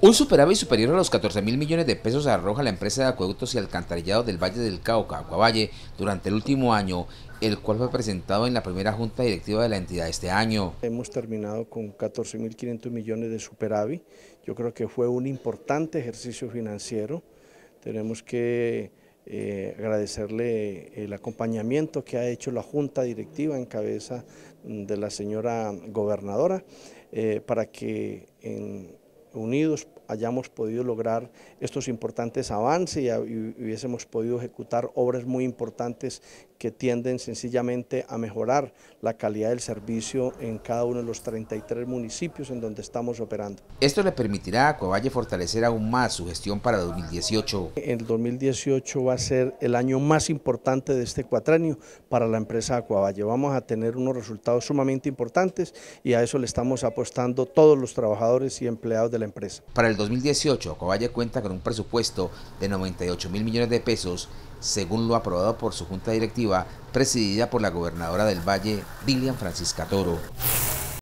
Un superávit superior a los 14 mil millones de pesos arroja la empresa de acueductos y alcantarillado del Valle del Cauca, Acuavalle, durante el último año, el cual fue presentado en la primera junta directiva de la entidad este año. Hemos terminado con 14 mil 500 millones de superávit. Yo creo que fue un importante ejercicio financiero. Tenemos que eh, agradecerle el acompañamiento que ha hecho la Junta Directiva en cabeza de la señora gobernadora eh, para que en unidos hayamos podido lograr estos importantes avances y, hubiésemos podido ejecutar obras muy importantes que tienden sencillamente a mejorar la calidad del servicio en cada uno de los 33 municipios en donde estamos operando. Esto le permitirá a Acuavalle fortalecer aún más su gestión para 2018. El 2018 va a ser el año más importante de este cuatrenio para la empresa Acuavalle. Vamos a tener unos resultados sumamente importantes y a eso le estamos apostando todos los trabajadores y empleados de la empresa. Para el 2018, Coballe cuenta con un presupuesto de 98 mil millones de pesos, según lo aprobado por su junta directiva, presidida por la gobernadora del Valle, Lilian Francisca Toro.